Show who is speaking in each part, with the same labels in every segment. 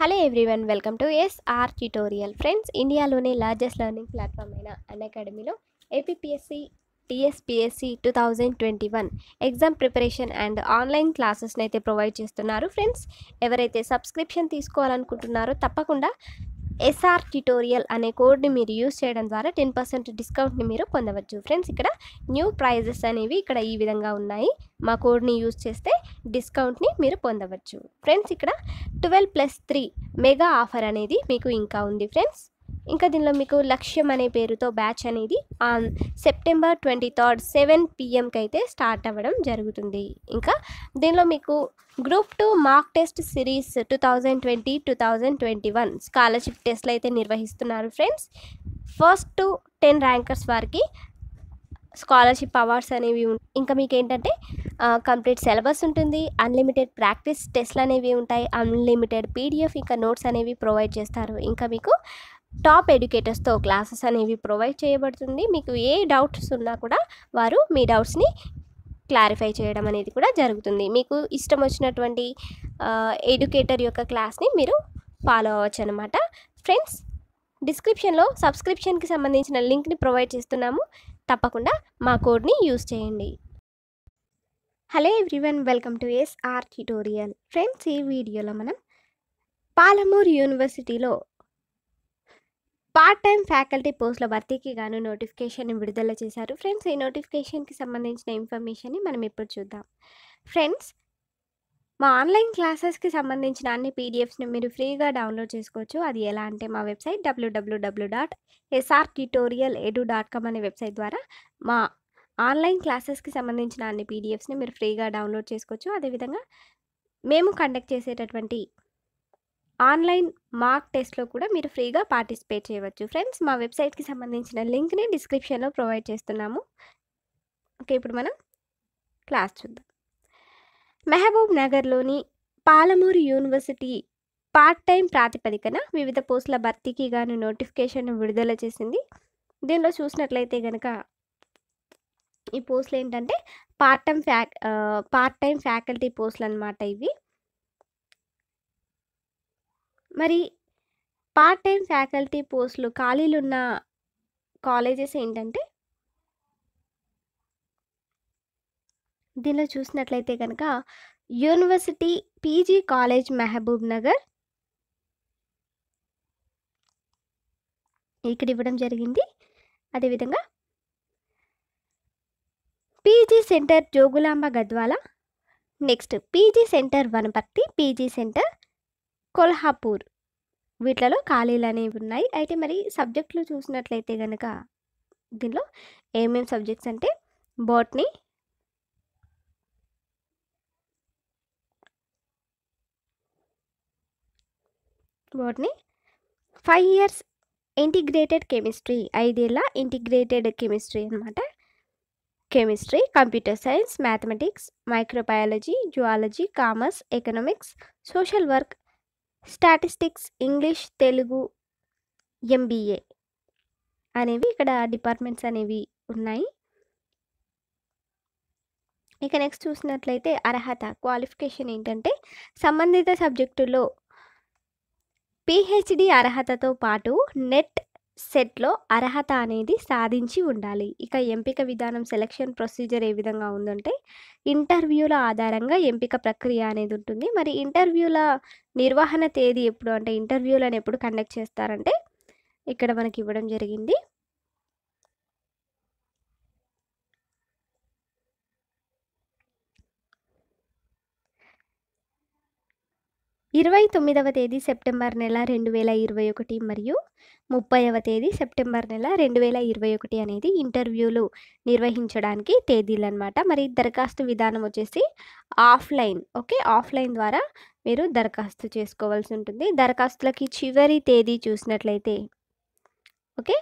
Speaker 1: hello everyone welcome to SR tutorial friends ఇండియాలోని largest learning platform అయిన అన్ అకాడమీలో APPSC TSPSC two thousand twenty one exam preparation and online క్లాసెస్ని అయితే provide చేస్తున్నారు ఫ్రెండ్స్ ఎవరైతే సబ్స్క్రిప్షన్ తీసుకోవాలనుకుంటున్నారో తప్పకుండా ఎస్ఆర్ ట్యుటోరియల్ అనే కోడ్ని మీరు యూస్ చేయడం ద్వారా టెన్ పర్సెంట్ డిస్కౌంట్ని మీరు పొందవచ్చు ఫ్రెండ్స్ ఇక్కడ న్యూ ప్రైజెస్ అనేవి ఇక్కడ ఈ విధంగా ఉన్నాయి మా కోడ్ని యూస్ చేస్తే డిస్కౌంట్ని మీరు పొందవచ్చు ఫ్రెండ్స్ ఇక్కడ twelve plus three mega offer అనేది మీకు ఇంకా ఉంది ఫ్రెండ్స్ ఇంకా దీనిలో మీకు లక్ష్యం అనే పేరుతో బ్యాచ్ అనేది on September twenty third seven పిఎంకి అయితే స్టార్ట్ అవ్వడం జరుగుతుంది ఇంకా దీనిలో మీకు group two mock test series two thousand twenty two thousand twenty one scholarship టెస్ట్లు అయితే నిర్వహిస్తున్నారు friends first to ten rankers వారికి స్కాలర్షిప్ అవార్డ్స్ అనేవి ఇంకా మీకు ఏంటంటే కంప్లీట్ సిలబస్ ఉంటుంది అన్లిమిటెడ్ ప్రాక్టీస్ టెస్ట్లు అనేవి ఉంటాయి అన్లిమిటెడ్ పీడిఎఫ్ ఇంకా నోట్స్ అనేవి ప్రొవైడ్ చేస్తారు ఇంకా మీకు టాప్ ఎడ్యుకేటర్స్తో క్లాసెస్ అనేవి ప్రొవైడ్ చేయబడుతుంది మీకు ఏ డౌట్స్ ఉన్నా కూడా వారు మీ డౌట్స్ని క్లారిఫై చేయడం అనేది కూడా జరుగుతుంది మీకు ఇష్టం వచ్చినటువంటి ఎడ్యుకేటర్ యొక్క క్లాస్ని మీరు ఫాలో అవ్వచ్చు అనమాట ఫ్రెండ్స్ డిస్క్రిప్షన్లో సబ్స్క్రిప్షన్కి సంబంధించిన లింక్ని ప్రొవైడ్ చేస్తున్నాము తప్పకుండా మా కోడ్ని యూస్ చేయండి hello everyone welcome to SR tutorial friends ఈ వీడియోలో మనం పాలమూరు యూనివర్సిటీలో పార్ట్ టైం ఫ్యాకల్టీ పోస్టుల భర్తీకి గాను నోటిఫికేషన్ విడుదల చేశారు ఫ్రెండ్స్ ఈ నోటిఫికేషన్కి సంబంధించిన ఇన్ఫర్మేషన్ని మనం ఇప్పుడు చూద్దాం ఫ్రెండ్స్ మా ఆన్లైన్ క్లాసెస్కి సంబంధించిన అన్ని పీడిఎఫ్స్ని మీరు ఫ్రీగా డౌన్లోడ్ చేసుకోవచ్చు అది ఎలా అంటే మా website W W W dot SR tutorial edu dot com అనే వెబ్సైట్ ద్వారా మా ఆన్లైన్ క్లాసెస్కి సంబంధించిన అన్ని పీడిఎఫ్స్ని మీరు ఫ్రీగా డౌన్లోడ్ చేసుకోవచ్చు అదేవిధంగా మేము కండక్ట్ చేసేటటువంటి ఆన్లైన్ మార్క్ టెస్ట్లో కూడా మీరు ఫ్రీగా పార్టిసిపేట్ చేయవచ్చు ఫ్రెండ్స్ మా వెబ్సైట్కి సంబంధించిన లింక్ని డిస్క్రిప్షన్లో ప్రొవైడ్ చేస్తున్నాము ఓకే ఇప్పుడు మనం క్లాస్ చూద్దాం మెహబూబ్ నగర్లోని పాలమూరు యూనివర్సిటీ పార్ట్ టైం ప్రాతిపదికన వివిధ పోస్టుల భర్తీకి గాను నోటిఫికేషన్ విడుదల చేసింది దీనిలో చూసినట్లయితే కనుక ఈ పోస్టులు ఏంటంటే పార్ట్ టైం ఫ్యా పార్ట్ టైం ఫ్యాకల్టీ పోస్టులు అనమాట ఇవి మరి పార్ట్ టైం ఫ్యాకల్టీ పోస్టులు ఖాళీలున్న కాలేజెస్ ఏంటంటే దీనిలో చూసినట్లయితే కనుక university PG college Mahabubnagar ఇక్కడ ఇవ్వడం జరిగింది అదేవిధంగా PG centre Jogulamba Gadwal next PG centre Wanaparthy PG centre Kolhapur వీటిలలో ఖాళీలు అనేవి ఉన్నాయి అయితే మరి సబ్జెక్టులు చూసినట్లయితే కనుక దీనిలో ఏమేమి సబ్జెక్ట్స్ అంటే botany botany five years integrated chemistry ఐదేళ్ళ ఇంటిగ్రేటెడ్ కెమిస్ట్రీ అనమాట chemistry computer science mathematics microbiology zoology commerce economics social work statistics English Telugu MBA అనేవి ఇక్కడ డిపార్ట్మెంట్స్ అనేవి ఉన్నాయి ఇక నెక్స్ట్ చూసినట్లయితే అర్హత క్వాలిఫికేషన్ ఏంటంటే సంబంధిత సబ్జెక్టులో పిహెచ్డి అర్హతతో పాటు నెట్ సెట్లో అర్హత అనేది సాధించి ఉండాలి ఇక ఎంపిక విధానం సెలక్షన్ ప్రొసీజర్ ఏ విధంగా ఉందంటే ఇంటర్వ్యూల ఆధారంగా ఎంపిక ప్రక్రియ అనేది ఉంటుంది మరి ఇంటర్వ్యూల నిర్వహణ తేదీ ఎప్పుడు అంటే ఇంటర్వ్యూలను ఎప్పుడు కండక్ట్ చేస్తారంటే ఇక్కడ మనకి ఇవ్వడం జరిగింది ఇరవై తొమ్మిదవ తేదీ సెప్టెంబర్ నెల రెండు వేల ఇరవై ఒకటి మరియు ముప్పైవ తేదీ సెప్టెంబర్ నెల రెండు వేల ఇరవై ఒకటి అనేది ఇంటర్వ్యూలు నిర్వహించడానికి తేదీలు అనమాట మరి దరఖాస్తు విధానం వచ్చేసి ఆఫ్లైన్ ఓకే ఆఫ్లైన్ ద్వారా మీరు దరఖాస్తు చేసుకోవాల్సి ఉంటుంది దరఖాస్తులకి చివరి తేదీ చూసినట్లయితే ఓకే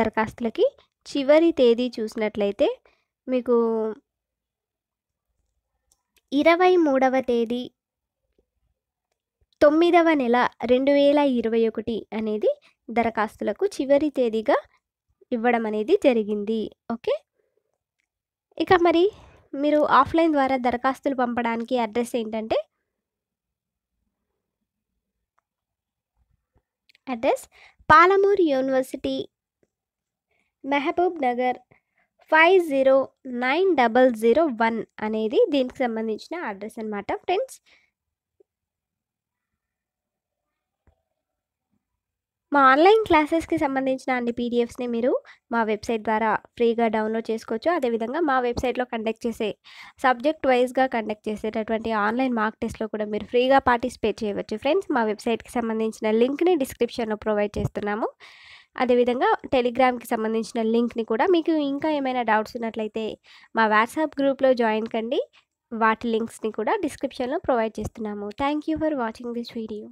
Speaker 1: దరఖాస్తులకి చివరి తేదీ చూసినట్లయితే మీకు ఇరవై మూడవ తేదీ తొమ్మిదవ నెల రెండు వేల ఇరవై ఒకటి అనేది దరఖాస్తులకు చివరి తేదీగా ఇవ్వడం అనేది జరిగింది ఓకే ఇక మరి మీరు ఆఫ్లైన్ ద్వారా దరఖాస్తులు పంపడానికి అడ్రస్ ఏంటంటే address Palamuru university Mahabubnagar five zero nine double zero one అనేది దీనికి సంబంధించిన అడ్రస్ అనమాట ఫ్రెండ్స్ మా ఆన్లైన్ క్లాసెస్కి సంబంధించిన అన్ని పీడిఎఫ్స్ని మీరు మా వెబ్సైట్ ద్వారా ఫ్రీగా డౌన్లోడ్ చేసుకోవచ్చు అదేవిధంగా మా వెబ్సైట్లో కండక్ట్ చేసే సబ్జెక్ట్ వైజ్గా కండక్ట్ చేసేటటువంటి ఆన్లైన్ మార్క్ టెస్ట్లో కూడా మీరు ఫ్రీగా పార్టిసిపేట్ చేయవచ్చు ఫ్రెండ్స్ మా వెబ్సైట్కి సంబంధించిన లింక్ని డిస్క్రిప్షన్లో ప్రొవైడ్ చేస్తున్నాము అదేవిధంగా టెలిగ్రామ్కి సంబంధించిన లింక్ని కూడా మీకు ఇంకా ఏమైనా డౌట్స్ ఉన్నట్లయితే మా వాట్సాప్ గ్రూప్లో జాయిన్ కండి వాటి లింక్స్ని కూడా డిస్క్రిప్షన్లో ప్రొవైడ్ చేస్తున్నాము thank you for watching this video